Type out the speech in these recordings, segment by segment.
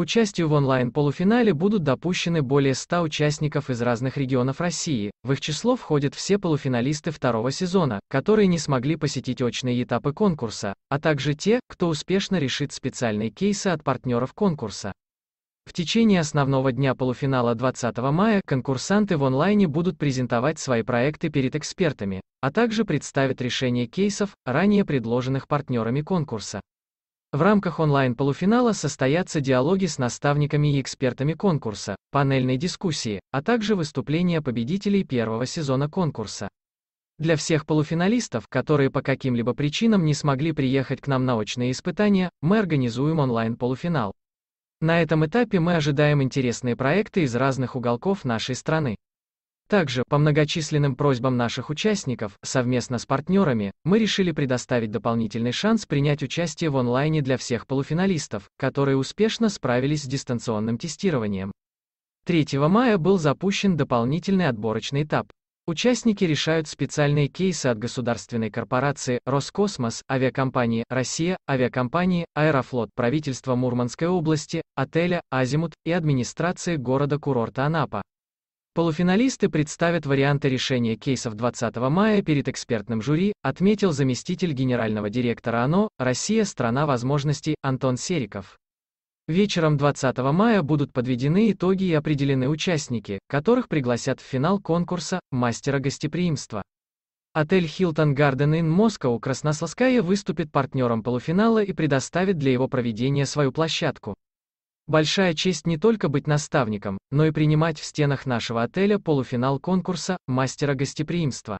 К участию в онлайн-полуфинале будут допущены более 100 участников из разных регионов России. В их число входят все полуфиналисты второго сезона, которые не смогли посетить очные этапы конкурса, а также те, кто успешно решит специальные кейсы от партнеров конкурса. В течение основного дня полуфинала 20 мая конкурсанты в онлайне будут презентовать свои проекты перед экспертами, а также представят решение кейсов, ранее предложенных партнерами конкурса. В рамках онлайн-полуфинала состоятся диалоги с наставниками и экспертами конкурса, панельные дискуссии, а также выступления победителей первого сезона конкурса. Для всех полуфиналистов, которые по каким-либо причинам не смогли приехать к нам на очные испытания, мы организуем онлайн-полуфинал. На этом этапе мы ожидаем интересные проекты из разных уголков нашей страны. Также, по многочисленным просьбам наших участников, совместно с партнерами, мы решили предоставить дополнительный шанс принять участие в онлайне для всех полуфиналистов, которые успешно справились с дистанционным тестированием. 3 мая был запущен дополнительный отборочный этап. Участники решают специальные кейсы от государственной корпорации «Роскосмос», авиакомпании «Россия», авиакомпании «Аэрофлот», правительства Мурманской области, отеля «Азимут» и администрации города-курорта Анапа. Полуфиналисты представят варианты решения кейсов 20 мая перед экспертным жюри, отметил заместитель генерального директора ОНО «Россия – страна возможностей» Антон Сериков. Вечером 20 мая будут подведены итоги и определены участники, которых пригласят в финал конкурса «Мастера гостеприимства». Отель Hilton Garden Inn Moscow Краснословская выступит партнером полуфинала и предоставит для его проведения свою площадку. Большая честь не только быть наставником, но и принимать в стенах нашего отеля полуфинал конкурса «Мастера гостеприимства».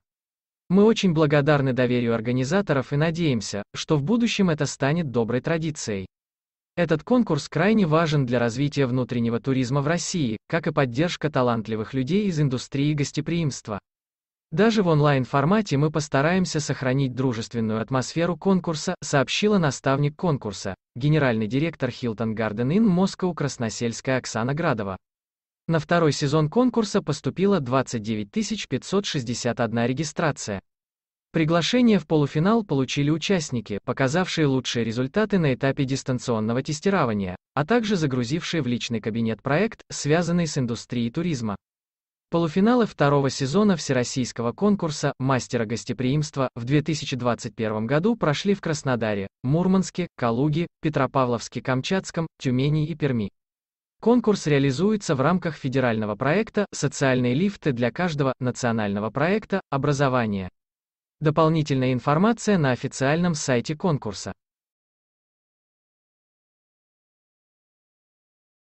Мы очень благодарны доверию организаторов и надеемся, что в будущем это станет доброй традицией. Этот конкурс крайне важен для развития внутреннего туризма в России, как и поддержка талантливых людей из индустрии гостеприимства. Даже в онлайн-формате мы постараемся сохранить дружественную атмосферу конкурса, сообщила наставник конкурса, генеральный директор Hilton Garden Inn Moscow Красносельская Оксана Градова. На второй сезон конкурса поступило 29 561 регистрация. Приглашение в полуфинал получили участники, показавшие лучшие результаты на этапе дистанционного тестирования, а также загрузившие в личный кабинет проект, связанный с индустрией туризма. Полуфиналы второго сезона Всероссийского конкурса «Мастера гостеприимства» в 2021 году прошли в Краснодаре, Мурманске, Калуге, Петропавловске-Камчатском, Тюмени и Перми. Конкурс реализуется в рамках федерального проекта «Социальные лифты для каждого» национального проекта «Образование». Дополнительная информация на официальном сайте конкурса.